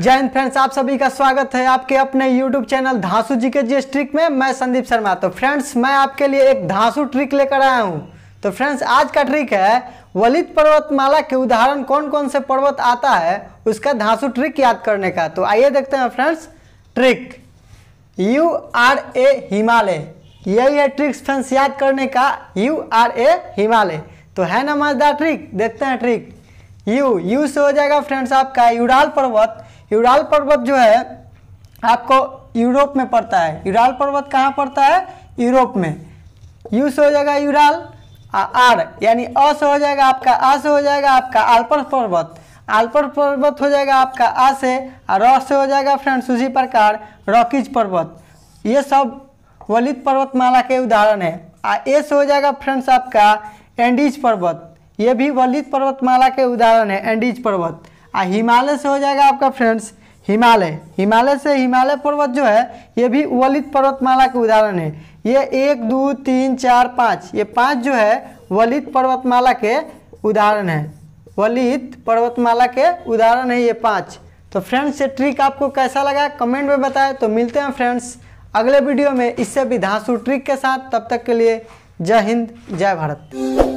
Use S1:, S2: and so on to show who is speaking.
S1: जय हिंद फ्रेंड्स आप सभी का स्वागत है आपके अपने यूट्यूब चैनल धांसू जी के जी ट्रिक में मैं संदीप शर्मा तो फ्रेंड्स मैं आपके लिए एक धांसू ट्रिक लेकर आया हूँ तो फ्रेंड्स आज का ट्रिक है वलित पर्वतमाला के उदाहरण कौन कौन से पर्वत आता है उसका धांसू ट्रिक याद करने का तो आइए देखते हैं friends trick you are a Himalaya यही है ट्रिक्स फ्रेंड्स याद करने का यू आर ए हिमालय तो है ना मजदार ट्रिक देखते हैं ट्रिक यू यू से हो जाएगा फ्रेंड्स आपका यूराल पर्वत यूराल पर्वत जो है आपको यूरोप में पड़ता है यूराल पर्वत कहाँ पड़ता है यूरोप में यू से हो जाएगा यूराल आर यानी अ से हो जाएगा आपका आ से हो जाएगा आपका आल्पर पर्वत आल्पर पर्वत हो जाएगा आपका आ से और अ से हो जाएगा फ्रेंड्स उसी प्रकार रॉकीज पर्वत ये सब वलित पर्वतमाला के उदाहरण है आ ए से हो जाएगा फ्रेंड्स आपका एंडीज पर्वत ये भी वलित पर्वतमाला के उदाहरण है एंडीज पर्वत हिमालय से हो जाएगा आपका फ्रेंड्स हिमालय हिमालय से हिमालय पर्वत जो है ये भी वलित पर्वतमाला के उदाहरण है ये एक दो तीन चार पाँच ये पाँच जो है वलित पर्वतमाला के उदाहरण है वलित पर्वतमाला के उदाहरण है ये पाँच तो फ्रेंड्स ये ट्रिक आपको कैसा लगा कमेंट में बताएं तो मिलते हैं फ्रेंड्स अगले वीडियो में इससे भी धांसू ट्रिक के साथ तब तक के लिए जय हिंद जय भारत